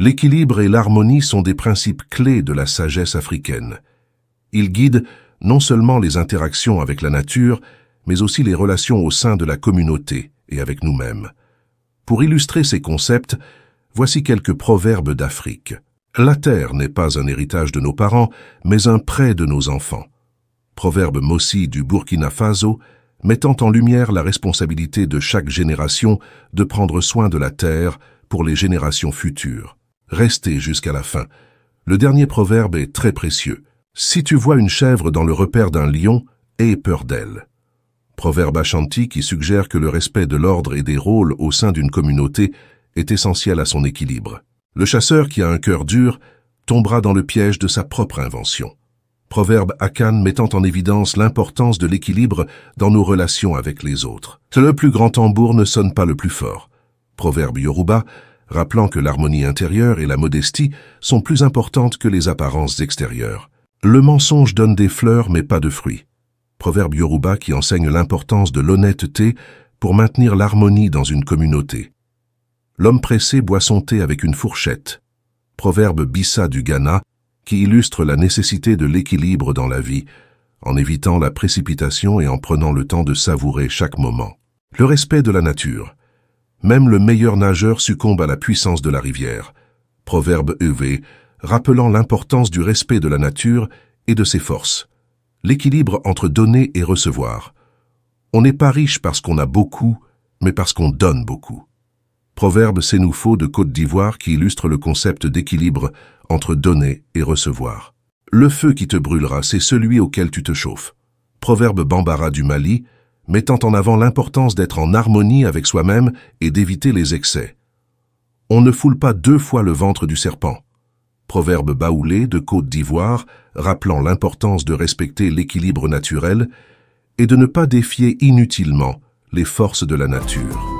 L'équilibre et l'harmonie sont des principes clés de la sagesse africaine. Ils guident non seulement les interactions avec la nature, mais aussi les relations au sein de la communauté et avec nous-mêmes. Pour illustrer ces concepts, voici quelques proverbes d'Afrique. La terre n'est pas un héritage de nos parents, mais un prêt de nos enfants. Proverbe Mossi du Burkina Faso, mettant en lumière la responsabilité de chaque génération de prendre soin de la terre pour les générations futures restez jusqu'à la fin. Le dernier proverbe est très précieux. Si tu vois une chèvre dans le repère d'un lion, aie peur d'elle. Proverbe Ashanti qui suggère que le respect de l'ordre et des rôles au sein d'une communauté est essentiel à son équilibre. Le chasseur qui a un cœur dur tombera dans le piège de sa propre invention. Proverbe Akan mettant en évidence l'importance de l'équilibre dans nos relations avec les autres. Le plus grand tambour ne sonne pas le plus fort. Proverbe Yoruba rappelant que l'harmonie intérieure et la modestie sont plus importantes que les apparences extérieures. Le mensonge donne des fleurs mais pas de fruits. Proverbe Yoruba qui enseigne l'importance de l'honnêteté pour maintenir l'harmonie dans une communauté. L'homme pressé boit son thé avec une fourchette. Proverbe Bissa du Ghana qui illustre la nécessité de l'équilibre dans la vie, en évitant la précipitation et en prenant le temps de savourer chaque moment. Le respect de la nature. Même le meilleur nageur succombe à la puissance de la rivière. Proverbe EV, rappelant l'importance du respect de la nature et de ses forces. L'équilibre entre donner et recevoir. On n'est pas riche parce qu'on a beaucoup, mais parce qu'on donne beaucoup. Proverbe Sénoufo de Côte d'Ivoire qui illustre le concept d'équilibre entre donner et recevoir. Le feu qui te brûlera, c'est celui auquel tu te chauffes. Proverbe Bambara du Mali, mettant en avant l'importance d'être en harmonie avec soi-même et d'éviter les excès. On ne foule pas deux fois le ventre du serpent. Proverbe baoulé de Côte d'Ivoire, rappelant l'importance de respecter l'équilibre naturel et de ne pas défier inutilement les forces de la nature.